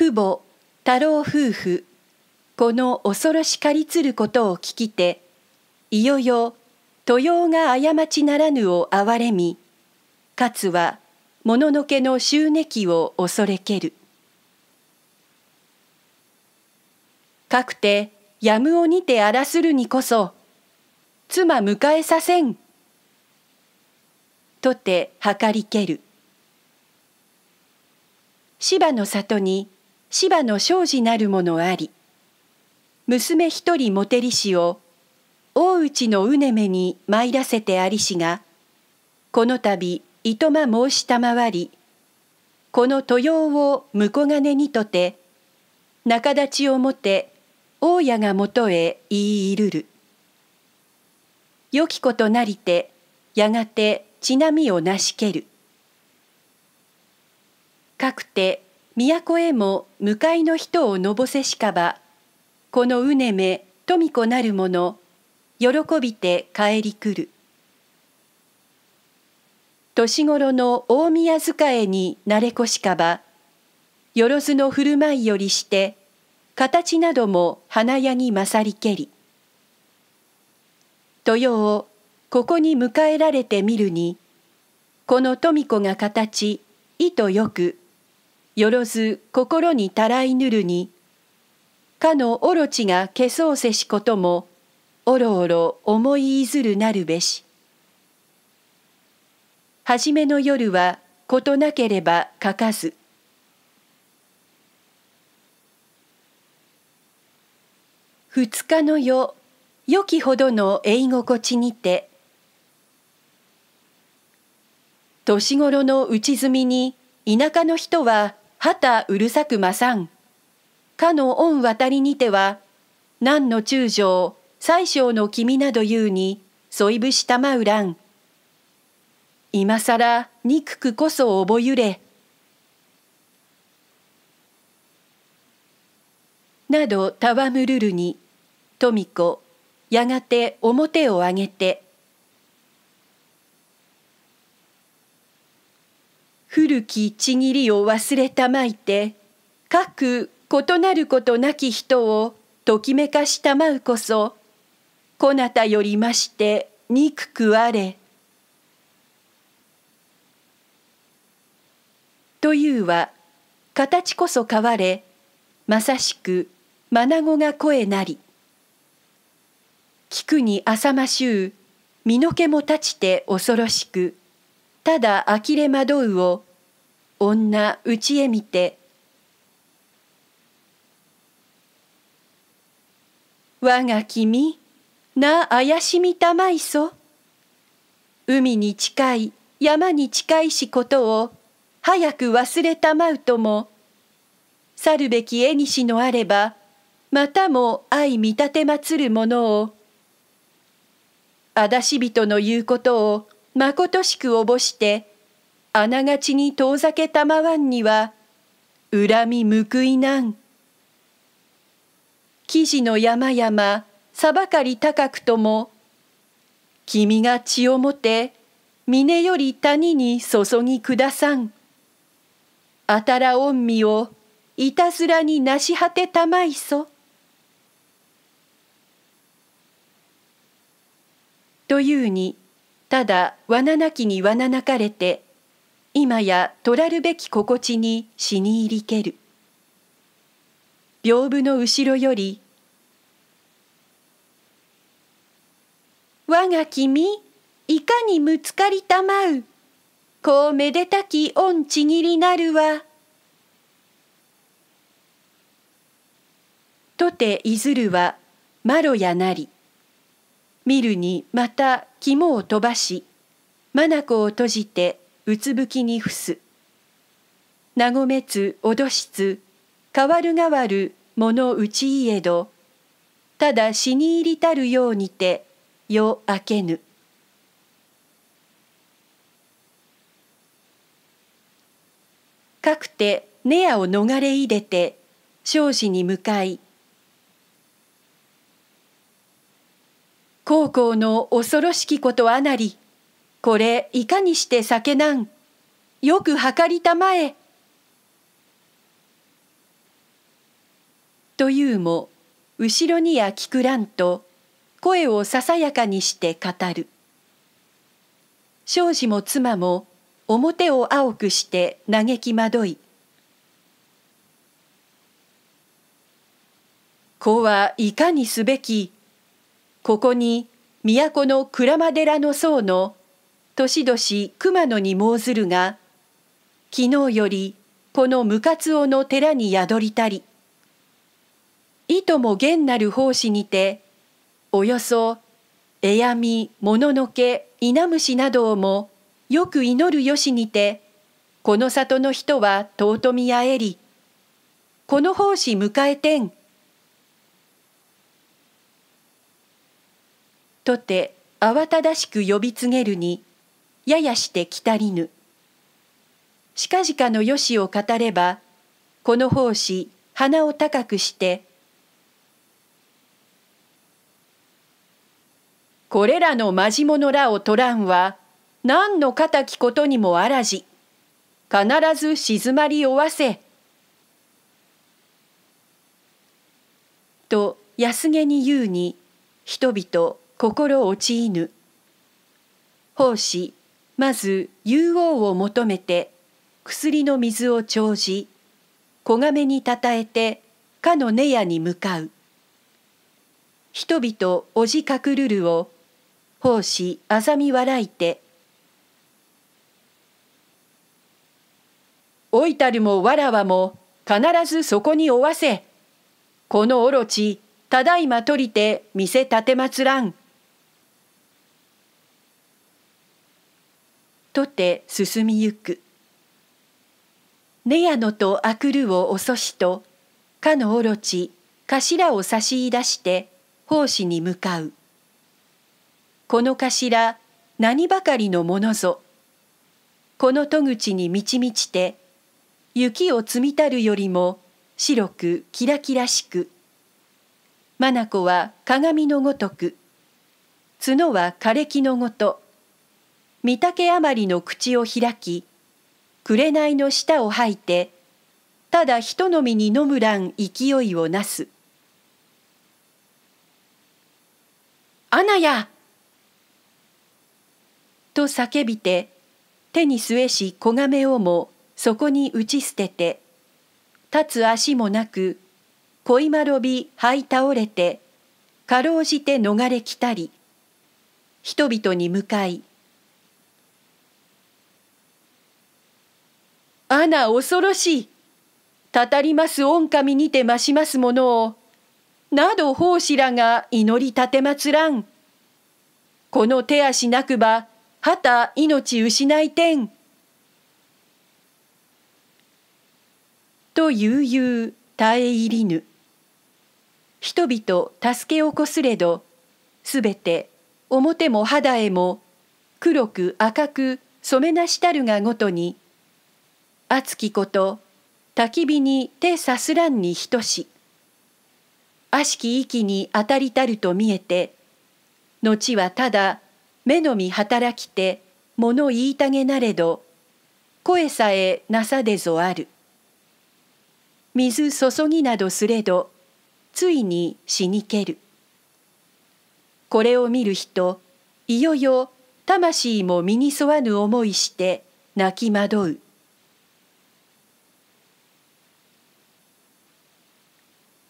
父母太郎夫婦この恐ろしかりつることを聞きていよいよ豊が過ちならぬを憐れみかつはもののけの襲撃を恐れけるかくてやむをにて荒らするにこそ妻迎えさせんとてはかりける芝の里に芝の庄司なるものあり娘一人茂照氏を大内のうねめに参らせてありしがこの度いとま申したまわりこの豊用を婿金にとて仲立ちをもて大家がもとへ言い入るる良きことなりてやがて血なみをなしけるかくて都へも向かいの人をのぼせしかば、このうねめ富子なるもの、喜びて帰りくる。年頃の大宮仕えに慣れこしかば、よろずの振る舞いよりして、形なども花屋に勝りけり。豊をここに迎えられてみるに、この富子が形、意とよく、よろず心にたらいぬるに、かのオロチがけそうせしことも、おろおろ思いいずるなるべし。はじめの夜はことなければ書かず。二日の夜、よきほどの居心地にて、年頃の打ち積みに田舎の人は旗うるさくまさん。かの御渡りにては、何の中将、最小の君など言うに、そいぶしたまうらん。今さら憎くこそおぼゆれ。などたわむるるに、富子、やがて表を上げて、古きちぎりを忘れたまいて各異なることなき人をときめかしたまうこそこなたよりまして憎くあれ」というは形こそ変われまさしく眼が声なり聞くに浅ましゅう身の毛も立ちて恐ろしくただ呆れ惑うを女うちへ見て我が君な怪しみたまいそ海に近い山に近いしことを早く忘れたまうとも去るべき絵西のあればまたも愛見立てまつるものを。あだし人の言うことをまことしくおぼしてあながちに遠ざけたまわんには恨み報いなん生地の山々さばかり高くとも君が血をもて峰より谷に注ぎくださんあたら御身をいたずらになし果てたまいそ」というにただ罠なきに罠なかれて今やとらるべき心地に死に入りける屏風の後ろより「我が君いかにむつかりたまうこうめでたき御ちぎりなるは」とていずるはまろやなり見るにまた肝を飛ばし眼を閉じてうつぶきに伏す和めつ脅しつ変わる変わる物打ちいえどただ死に入りたるようにて夜明けぬかくて根屋を逃れいでて庄司に向かい孝行の恐ろしきことあなりこれいかにして酒なんよく計りたまえ」というも後ろにや聞くらんと声をささやかにして語る庄司も妻も表を青くして嘆きまどい「子はいかにすべきここに都の鞍馬寺の僧の年々熊野に申ずるが昨日よりこの無活尾の寺に宿りたりいとも現なる奉仕にておよそえやみもののけイなムシなどをもよく祈るよしにてこの里の人は尊みあえりこの奉仕迎えてんとて慌ただしく呼び告げるにややして来たりぬしかじかのよしを語ればこの奉仕鼻を高くして「これらのまじものらを取らんは何の敵きことにもあらじ必ず静まりおわせ」と安げに言うに人々心いぬ奉仕まず雄王を求めて薬の水を長じ子亀にたたえてかの根屋に向かう人々おじかくるるを奉仕あざみ笑いて老いたるもわらわも必ずそこにおわせこのおろちただいま取りて店立てまつらん。とて進みゆく。ネヤノとアクルをおそしと、かのおろち、頭を差し出して、奉仕に向かう。この頭、何ばかりのものぞ。この戸口に満ち満ちて、雪を積みたるよりも白くキラキラしく。眼は鏡のごとく、角は枯れ木のごと、御嶽余りの口を開き紅の舌を吐いてただひとみに飲むらん勢いをなす「アナヤと叫びて手に据えし子亀をもそこに打ち捨てて立つ足もなくいまろび這い倒れてかろうじて逃れきたり人々に向かいあな恐ろしい。たたります御神にて増しますものを、など奉仕らが祈り立てまつらん。この手足なくば、はた命失いてん。と悠々耐え入りぬ。人々助けをこすれど、すべて表も肌へも黒く赤く染めなしたるがごとに、熱きこと焚き火に手さすらんに等し悪しき息に当たりたると見えて後はただ目のみ働きて物言いたげなれど声さえなさでぞある水注ぎなどすれどついに死にけるこれを見る人いよいよ魂も身に沿わぬ思いして泣き惑う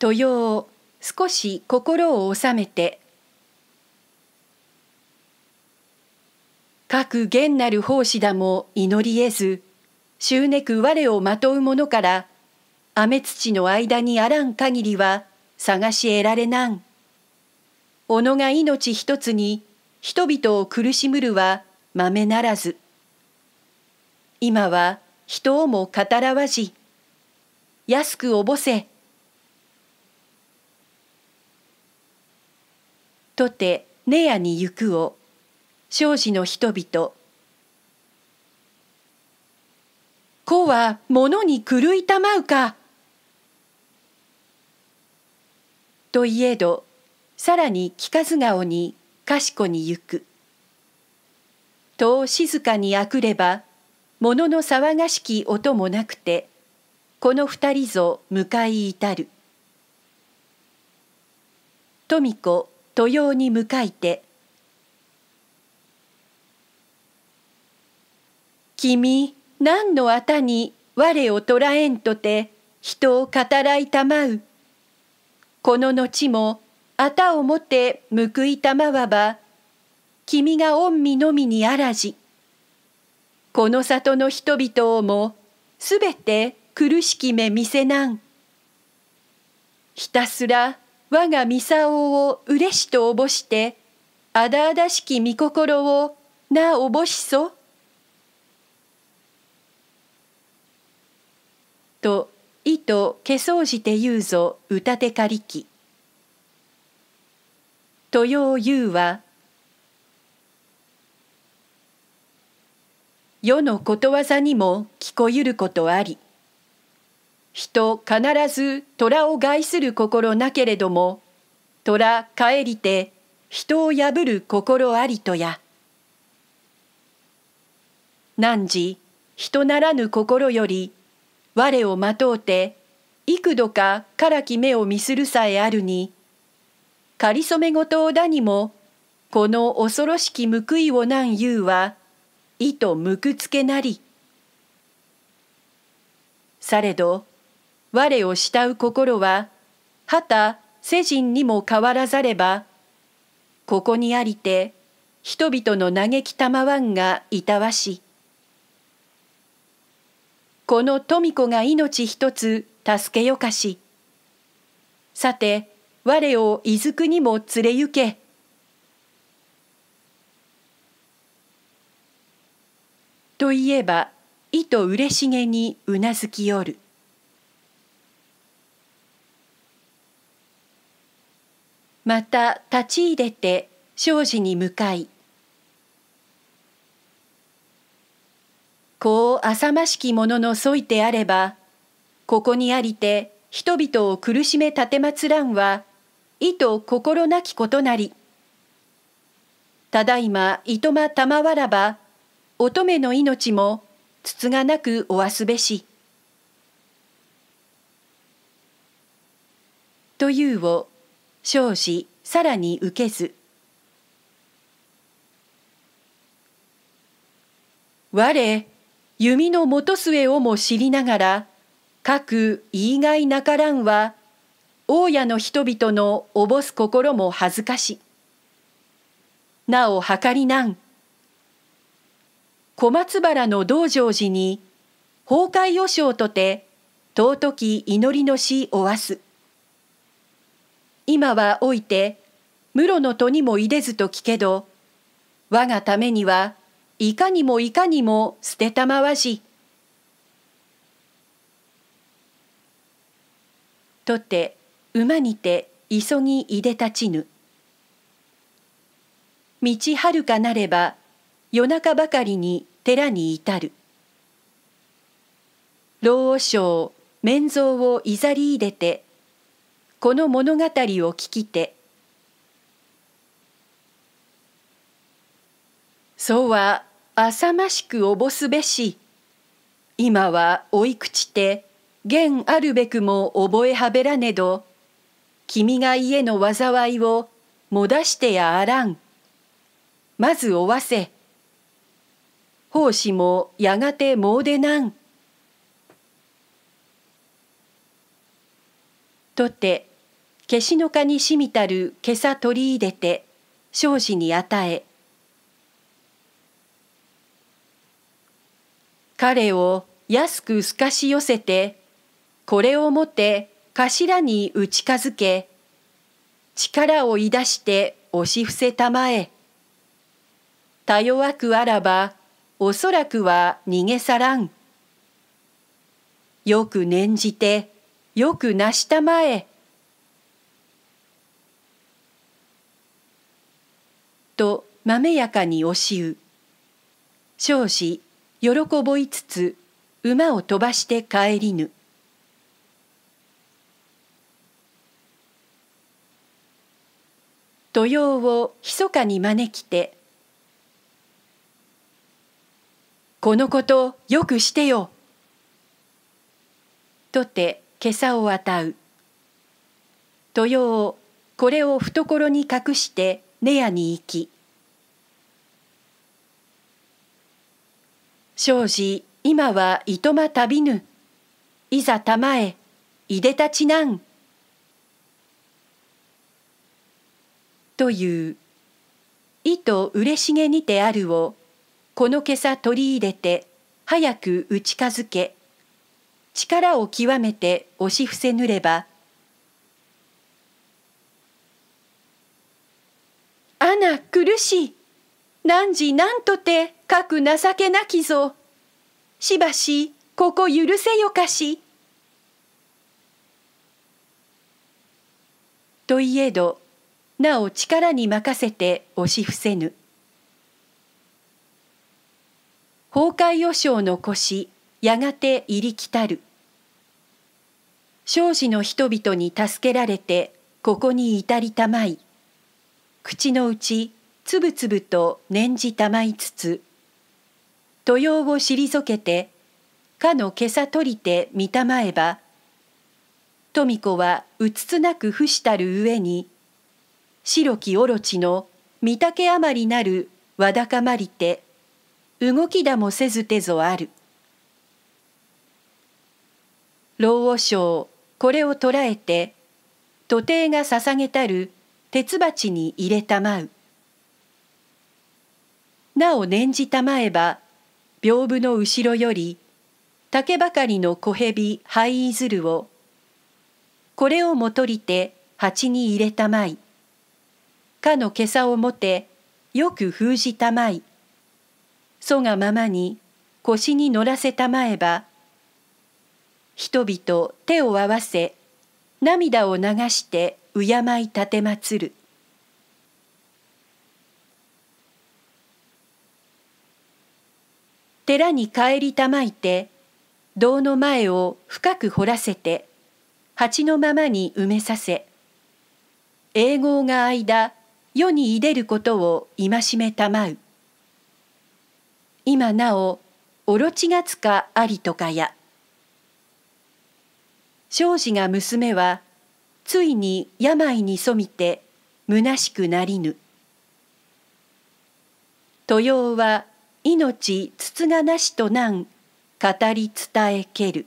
土曜少し心を収めて各現なる奉仕だも祈り得ず執ねく我をまとう者から雨土の間にあらん限りは探し得られなん己が命一つに人々を苦しむるはまめならず今は人をも語らわじ安くおぼせとてネアに行くを少子の人々子は物に狂いたまうか。といえどさらに聞かず顔にかしこに行く。と静かにあくれば物の騒がしき音もなくてこの二人ぞ迎え至る。富子土用に向かいて君何のあたに我をらえんとて人を語らいたまうこの後もあたをもて報いたまわば君が御身のみにあらじこの里の人々をもすべて苦しき目見せなんひたすら我がミサオをうれしとおぼして、あだあだしき御心をなおぼしそ。と、意とけそうじて言うぞ、歌てかりき。とよう言うは、世のことわざにも聞こゆることあり。人必ず虎を害する心なけれども虎帰りて人を破る心ありとや汝人ならぬ心より我をまとうて幾度かからき目を見するさえあるにかりそめごとだにもこの恐ろしき報いをなん言うは意とむくつけなり。されど我を慕う心は、はた世人にも変わらざれば、ここにありて、人々の嘆きたまわんがいたわし。この富子が命一つ助けよかし。さて、我をいずくにも連れ行け。といえば、いと嬉しげにうなずきおる。また立ち入れて庄司に向かいこう浅ましきもののそいてあればここにありて人々を苦しめてつらんは意図心なきことなりただいまいとまたまわらば乙女の命もつつがなくおわすべし」というを少子さらに受けず我弓の元末をも知りながら各言いがいなからんは大家の人々のおぼす心も恥ずかしなおはかりなん小松原の道成寺に崩壊予想とて尊き祈りの死おわす。今は老いて室の戸にもいでずと聞けど我がためにはいかにもいかにも捨てたまわし」。とて馬にて急ぎいでたちぬ。道はるかなれば夜中ばかりに寺に至る。老和尚面蔵をいざりいでてこの物語を聞きてそうは浅ましくおぼすべし今は追いくちて現あるべくも覚えはべらねど君が家の災いをもだしてやあらんまずおわせ奉仕もやがてもうでなんとて消しのかにしみたるけさ取り入れて庄司に与え彼を安くすかし寄せてこれをもて頭に打ちかづけ力をいだして押し伏せたまえたよわくあらばおそらくは逃げ去らんよく念じてよくなしたまえとまめやかに押しう少子喜ぼいつつ馬を飛ばして帰りぬ土用を密かに招きて「このことよくしてよ」とて袈裟をあたう土用これを懐に隠して根屋に行き庄司今はいとまたびぬいざたまえいでたちなんという意とうれしげにてあるをこのけさ取り入れて早く打ちかづけ力を極めて押し伏せぬればア苦しい何時何とてかく情けなきぞしばしここ許せよかし」といえどなお力に任せて押し伏せぬ崩壊予想の腰やがて入りきたる庄司の人々に助けられてここに至りたまい口のうちつぶつぶと念じたまいつつ土用を退けてかの袈裟取りて見たまえば富子はうつつなく伏したる上に白きおろちの御岳余りなるわだかまりて動きだもせずてぞある老和尚これを捉えて徒弟が捧げたる鉄鉢に入れたまうなお念じたまえば屏風の後ろより竹ばかりの小蛇灰いずるをこれをもとりて鉢に入れたまいかのけさをもてよく封じたまいそがままに腰に乗らせたまえば人々手を合わせ涙を流して敬い奉る寺に帰りたまいて胴の前を深く掘らせて鉢のままに埋めさせ英語が間世にいでることを戒めたまう今なおろちがつかありとかや庄司が娘はついに病にそみて虚しくなりぬ豊用は命つつがなしとなん語り伝えける。